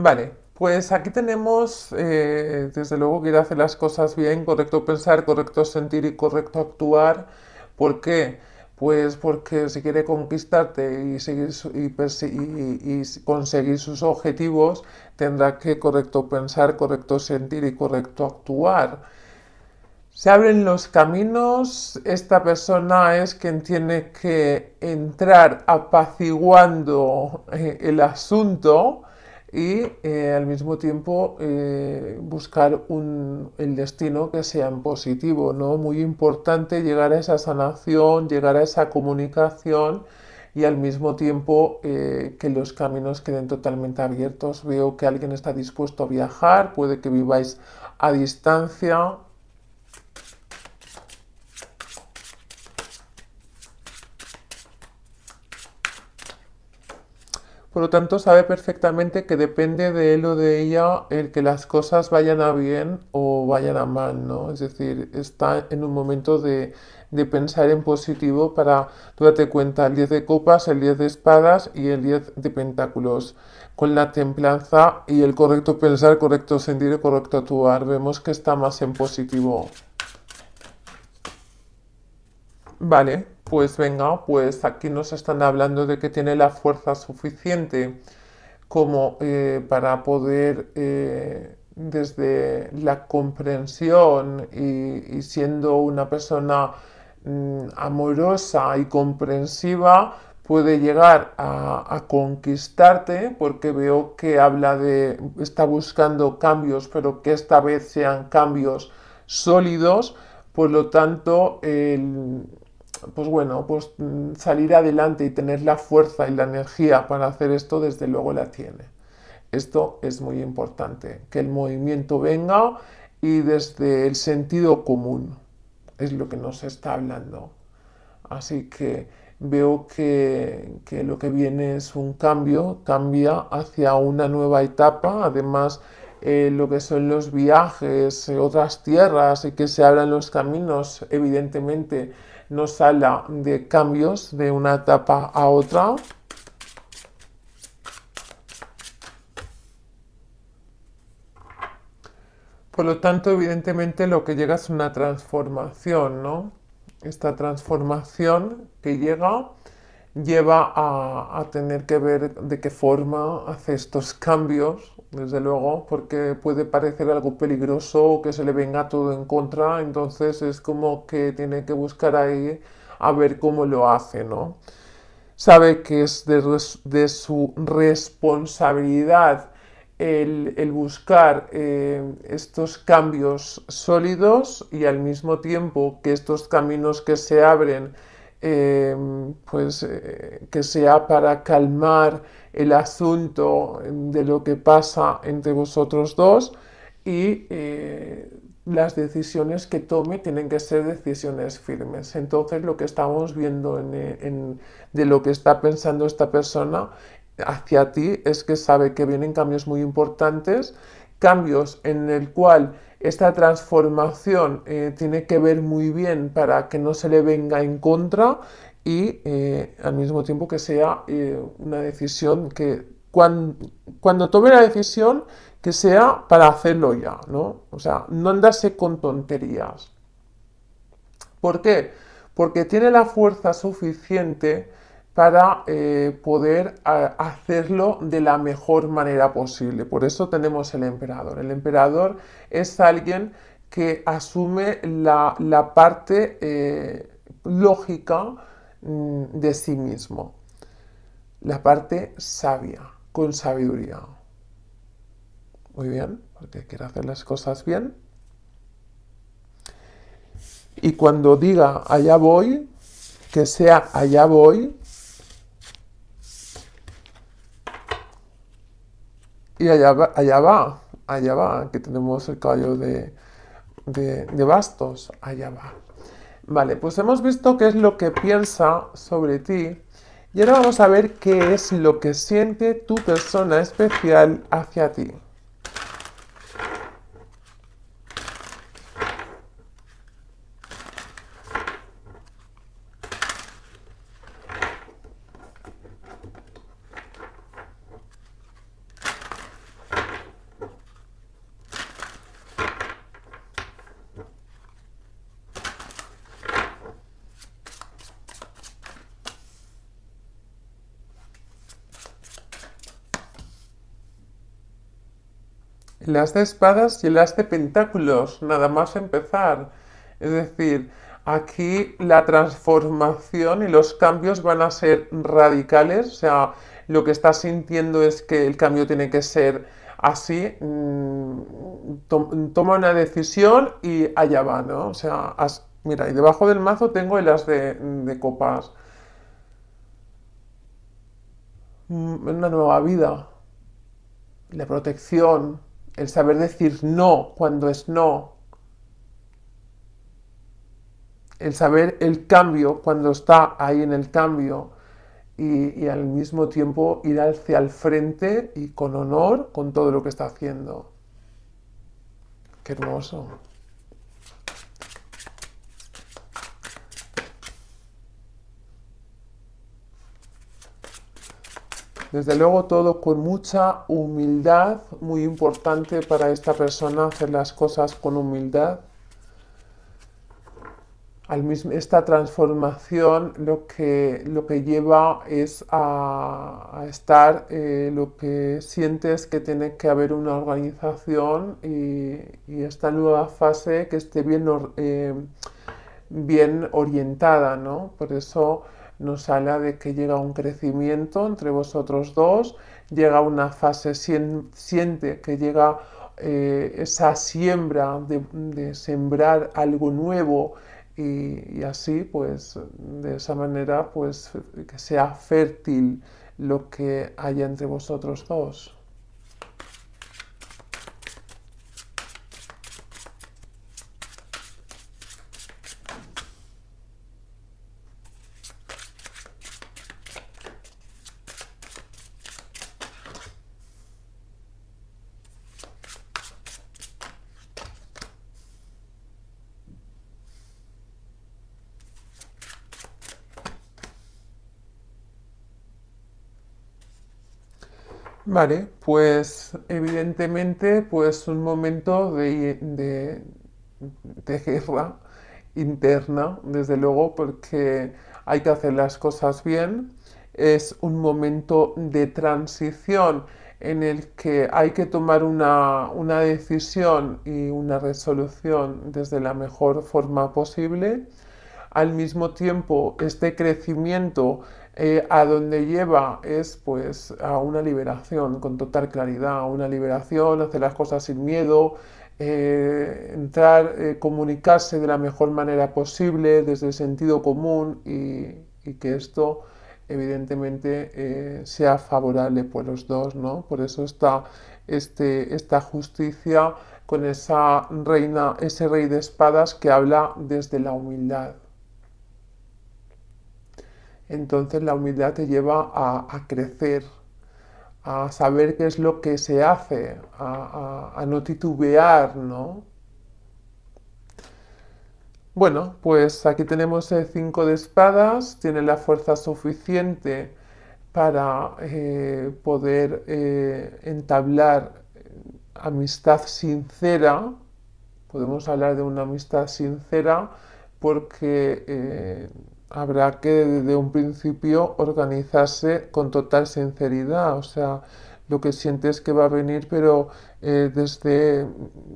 Vale, pues aquí tenemos, eh, desde luego, que hacer las cosas bien, correcto pensar, correcto sentir y correcto actuar. ¿Por qué? Pues porque si quiere conquistarte y, y, conseguir sus objetivos, tendrá que correcto pensar, correcto sentir y correcto actuar. Se abren los caminos, esta persona es quien tiene que entrar apaciguando eh, el asunto, y eh, al mismo tiempo eh, buscar un, el destino que sea en positivo, ¿no? Muy importante llegar a esa sanación, llegar a esa comunicación y al mismo tiempo eh, que los caminos queden totalmente abiertos. Veo que alguien está dispuesto a viajar, puede que viváis a distancia, Por lo tanto, sabe perfectamente que depende de él o de ella el que las cosas vayan a bien o vayan a mal, ¿no? Es decir, está en un momento de, pensar en positivo para, tú date cuenta, el 10 de copas, el 10 de espadas y el 10 de pentáculos. Con la templanza y el correcto pensar, correcto sentir y correcto actuar, vemos que está más en positivo. Vale, pues venga, pues aquí nos están hablando de que tiene la fuerza suficiente como eh, para poder eh, desde la comprensión y, siendo una persona mm, amorosa y comprensiva puede llegar a, a, conquistarte porque veo que habla de está buscando cambios pero que esta vez sean cambios sólidos por lo tanto el pues bueno, pues mm, salir adelante y tener la fuerza y la energía para hacer esto, desde luego la tiene. Esto es muy importante, que el movimiento venga y desde el sentido común, es lo que nos está hablando. Así que veo que, que lo que viene es un cambio, cambia hacia una nueva etapa, además lo que son los viajes, eh, otras tierras y que se abran los caminos, evidentemente nos habla de cambios de una etapa a otra. Por lo tanto, evidentemente lo que llega es una transformación, ¿no? Esta transformación que llega lleva a tener que ver de qué forma hace estos cambios desde luego, porque puede parecer algo peligroso, que se le venga todo en contra, entonces es como que tiene que buscar ahí a ver cómo lo hace, ¿no? Sabe que es de, su responsabilidad el, buscar eh, estos cambios sólidos y al mismo tiempo que estos caminos que se abren Em, pues, eh, que sea para calmar el asunto em, de lo que pasa entre vosotros dos y eh, las decisiones que tome tienen que ser decisiones firmes. Entonces lo que estamos viendo eh, de lo que está pensando esta persona hacia ti es que sabe que vienen cambios muy importantes cambios en el cual esta transformación eh, tiene que ver muy bien para que no se le venga en contra y eh, al mismo tiempo que sea eh, una decisión que cuando, tome la decisión que sea para hacerlo ya, ¿no? O sea, no andarse con tonterías. ¿Por qué? Porque tiene la fuerza suficiente para eh, poder hacerlo de la mejor manera posible. Por eso tenemos el emperador. El emperador es alguien que asume la, parte eh, lógica mm, de sí mismo, la parte sabia, con sabiduría. Muy bien, porque quiere hacer las cosas bien. Y cuando diga allá voy, que sea allá voy, Y allá va, allá va, allá que tenemos el caballo de, de bastos, allá va. Vale, pues hemos visto qué es lo que piensa sobre ti y ahora vamos a ver qué es lo que siente tu persona especial hacia ti. las de espadas y las de pentáculos, nada más empezar. Es decir, aquí la transformación y los cambios van a ser radicales, o sea, lo que estás sintiendo es que el cambio tiene que ser así, mm, toma una decisión y allá va, ¿no? O sea, mira, y debajo del mazo tengo el de, de copas. Mm, una nueva vida, la protección, el saber decir no cuando es no, el saber el cambio cuando está ahí en el cambio y, al mismo tiempo ir hacia el frente y con honor con todo lo que está haciendo. Qué hermoso. Desde luego todo con mucha humildad, muy importante para esta persona hacer las cosas con humildad. esta transformación lo que, lo que lleva es a, estar, eh, lo que sientes que tiene que haber una organización y, esta nueva fase que esté bien, eh, bien orientada, ¿no? Por eso nos habla de que llega un crecimiento entre vosotros dos, llega una fase, siente que llega eh, esa siembra de, sembrar algo nuevo y, y, así, pues de esa manera, pues que sea fértil lo que haya entre vosotros dos. Vale, pues evidentemente pues un momento de, de, guerra interna, desde luego, porque hay que hacer las cosas bien. Es un momento de transición en el que hay que tomar una, una decisión y una resolución desde la mejor forma posible. Al mismo tiempo, este crecimiento eh, a donde lleva es pues a una liberación con total claridad, a una liberación, hacer las cosas sin miedo, eh, entrar, eh, comunicarse de la mejor manera posible desde el sentido común y, que esto evidentemente sea favorable por los dos, ¿no? Por eso está este, esta justicia con esa reina, ese rey de espadas que habla desde la humildad entonces la humildad te lleva a, crecer, a saber qué es lo que se hace, a, no titubear, ¿no? Bueno, pues aquí tenemos el eh, 5 de espadas, tiene la fuerza suficiente para eh, poder eh, entablar amistad sincera, podemos hablar de una amistad sincera porque habrá que desde un principio organizarse con total sinceridad, o sea, lo que sientes que va a venir, pero eh, desde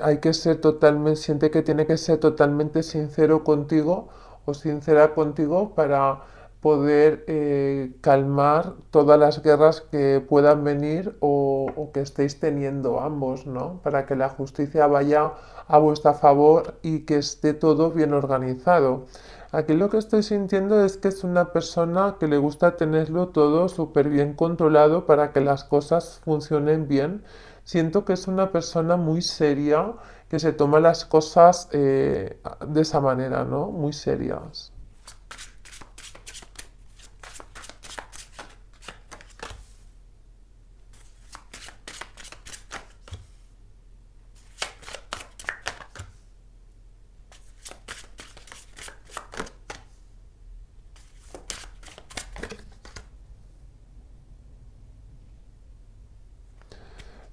hay que ser totalmente, siente que tiene que ser totalmente sincero contigo o sincera contigo para poder eh, calmar todas las guerras que puedan venir o, o, que estéis teniendo ambos, ¿no? Para que la justicia vaya a vuestro favor y que esté todo bien organizado. Aquí lo que estoy sintiendo es que es una persona que le gusta tenerlo todo súper bien controlado para que las cosas funcionen bien. Siento que es una persona muy seria, que se toma las cosas eh, de esa manera, ¿no? Muy serias.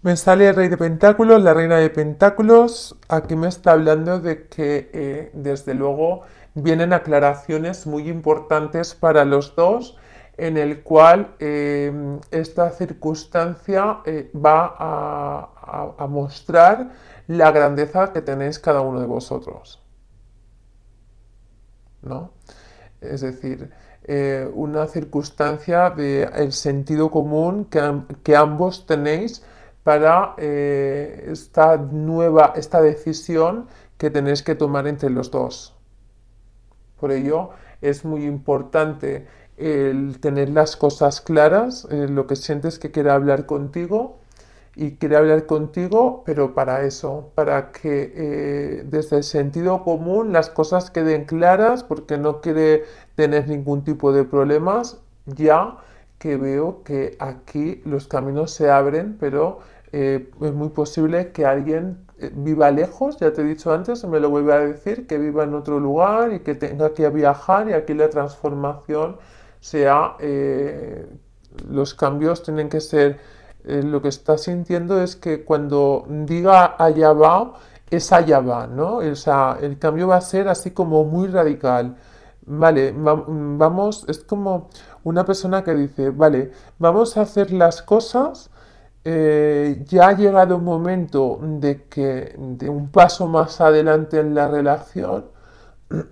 Me sale el rey de pentáculos, la reina de pentáculos. Aquí me está hablando de que, eh, desde luego, vienen aclaraciones muy importantes para los dos, en el cual em, esta circunstancia eh, va a, mostrar la grandeza que tenéis cada uno de vosotros. ¿No? Es decir, eh, una circunstancia del el sentido común que ambos tenéis para eh, esta nueva, esta decisión que tenéis que tomar entre los dos. Por ello es muy importante el tener las cosas claras, eh, lo que sientes que quiere hablar contigo y quiere hablar contigo, pero para eso, para que eh, desde el sentido común las cosas queden claras porque no quiere tener ningún tipo de problemas, ya que veo que aquí los caminos se abren, pero eh, es muy posible que alguien eh, viva lejos, ya te he dicho antes, me lo vuelvo a decir, que viva en otro lugar y que tenga que viajar y aquí la transformación sea, eh, los cambios tienen que ser, lo que está sintiendo es que cuando diga allá va, es allá va, ¿no? O sea, el cambio va a ser así como muy radical. Vale, vamos, es como una persona que dice, vale, vamos a hacer las cosas eh, ya ha llegado un momento de que de un paso más adelante en la relación,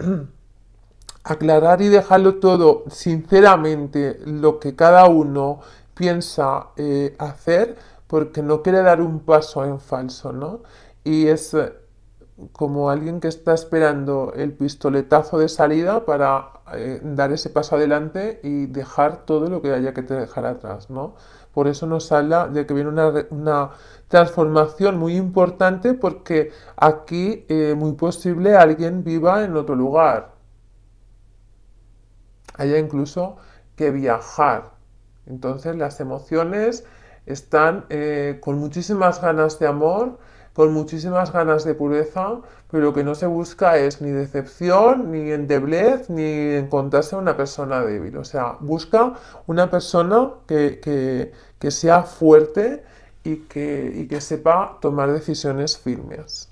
aclarar y dejarlo todo sinceramente lo que cada uno piensa eh, hacer, porque no quiere dar un paso en falso, ¿no? Y es como alguien que está esperando el pistoletazo de salida para eh, dar ese paso adelante y dejar todo lo que haya que dejar atrás, ¿no? Por eso nos habla de que viene una, una transformación muy importante porque aquí es eh, muy posible alguien viva en otro lugar. Haya incluso que viajar. Entonces las emociones están eh, con muchísimas ganas de amor, con muchísimas ganas de pureza, pero lo que no se busca es ni decepción, ni endeblez, ni encontrarse una persona débil. O sea, busca una persona que, sea fuerte y que sepa tomar decisiones firmes.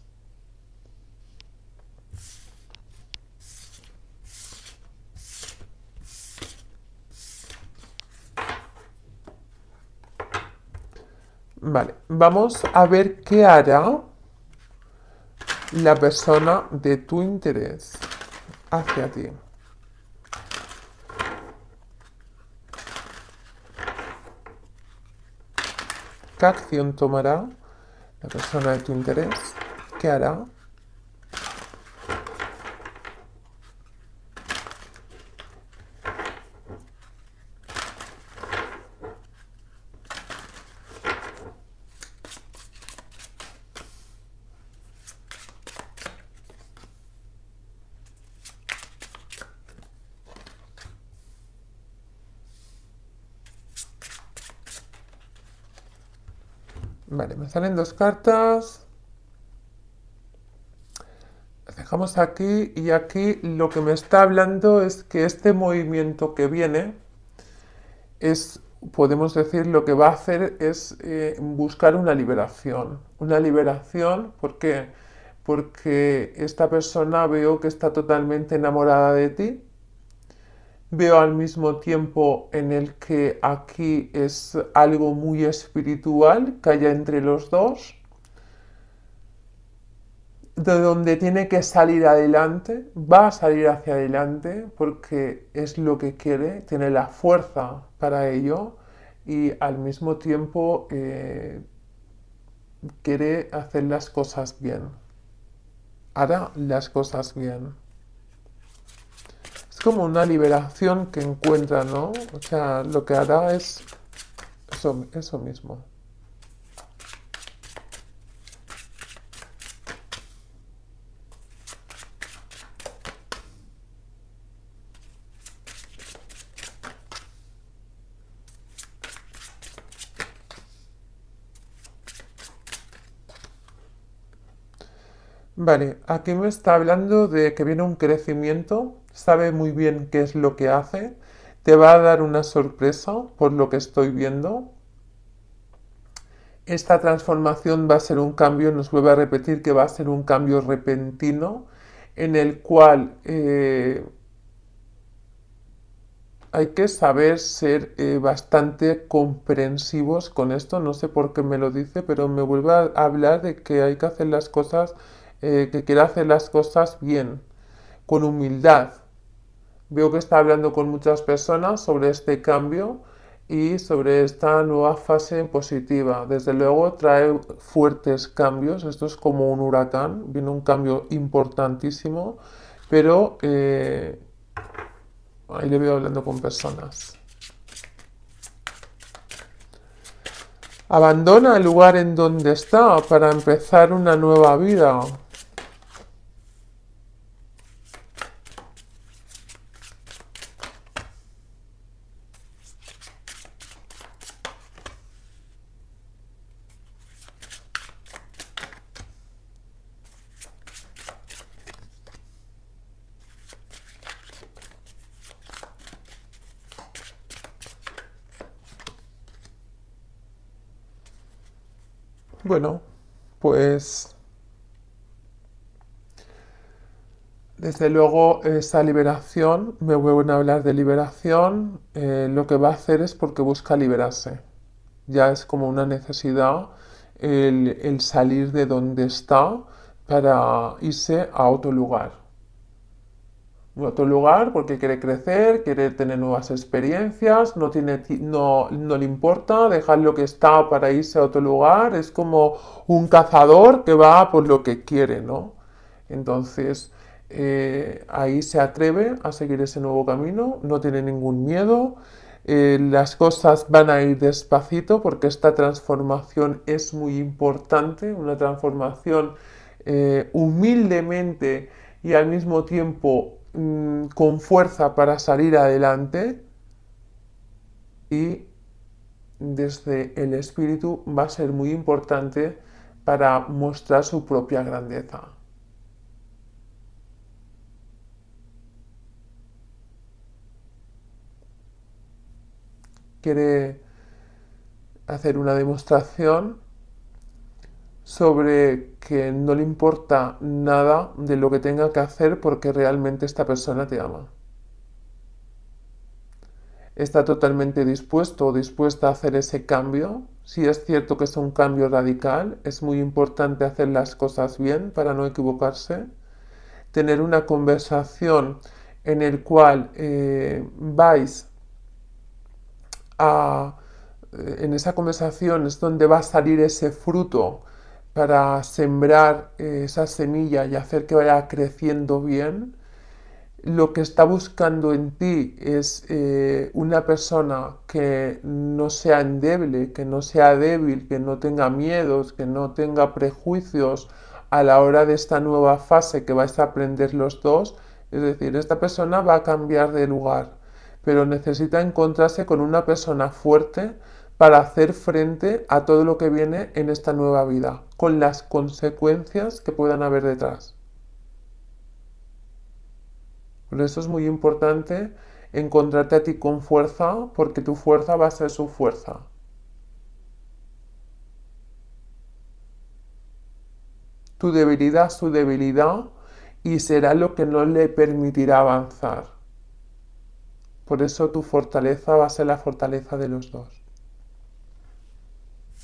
Vale, vamos a ver qué hará la persona de tu interés hacia ti. ¿Qué acción tomará la persona de tu interés? ¿Qué hará? salen dos cartas. Dejamos aquí y aquí lo que me está hablando es que este movimiento que viene es, podemos decir, lo que va a hacer es eh, buscar una liberación. Una liberación, ¿por qué? Porque esta persona veo que está totalmente enamorada de ti, veo al mismo tiempo en el que aquí es algo muy espiritual que haya entre los dos, de donde tiene que salir adelante, va a salir hacia adelante porque es lo que quiere, tiene la fuerza para ello y al mismo tiempo eh, quiere hacer las cosas bien. Hará las cosas bien es como una liberación que encuentra, ¿no? O sea, lo que hará es eso, eso mismo. Vale, aquí me está hablando de que viene un crecimiento, sabe muy bien qué es lo que hace, te va a dar una sorpresa por lo que estoy viendo. Esta transformación va a ser un cambio, nos vuelve a repetir que va a ser un cambio repentino en el cual eh, hay que saber ser eh, bastante comprensivos con esto. No sé por qué me lo dice, pero me vuelve a hablar de que hay que hacer las cosas eh, que quiere hacer las cosas bien, con humildad. Veo que está hablando con muchas personas sobre este cambio y sobre esta nueva fase positiva. Desde luego trae fuertes cambios, esto es como un huracán, viene un cambio importantísimo, pero eh, ahí le veo hablando con personas. Abandona el lugar en donde está para empezar una nueva vida. Bueno, pues desde luego esa liberación, me vuelven a hablar de liberación, eh, lo que va a hacer es porque busca liberarse. Ya es como una necesidad el salir de donde está para irse a otro lugar a otro lugar porque quiere crecer, quiere tener nuevas experiencias, no, tiene, no, le importa dejar lo que está para irse a otro lugar, es como un cazador que va por lo que quiere, ¿no? Entonces eh, ahí se atreve a seguir ese nuevo camino, no tiene ningún miedo, eh, las cosas van a ir despacito porque esta transformación es muy importante, una transformación eh, humildemente y al mismo tiempo Mm, con fuerza para salir adelante y desde el espíritu va a ser muy importante para mostrar su propia grandeza. ¿Quiere hacer una demostración? sobre que no le importa nada de lo que tenga que hacer porque realmente esta persona te ama. Está totalmente dispuesto o dispuesta a hacer ese cambio. Si es cierto que es un cambio radical, es muy importante hacer las cosas bien para no equivocarse. Tener una conversación en el cual eh, vais a... Eh, en esa conversación es donde va a salir ese fruto para sembrar eh, esa semilla y hacer que vaya creciendo bien, lo que está buscando en ti es eh, una persona que no sea endeble, que no sea débil, que no tenga miedos, que no tenga prejuicios a la hora de esta nueva fase que vais a aprender los dos. Es decir, esta persona va a cambiar de lugar, pero necesita encontrarse con una persona fuerte para hacer frente a todo lo que viene en esta nueva vida, con las consecuencias que puedan haber detrás. Por eso es muy importante encontrarte a ti con fuerza, porque tu fuerza va a ser su fuerza. Tu debilidad, su debilidad, y será lo que no le permitirá avanzar. Por eso tu fortaleza va a ser la fortaleza de los dos.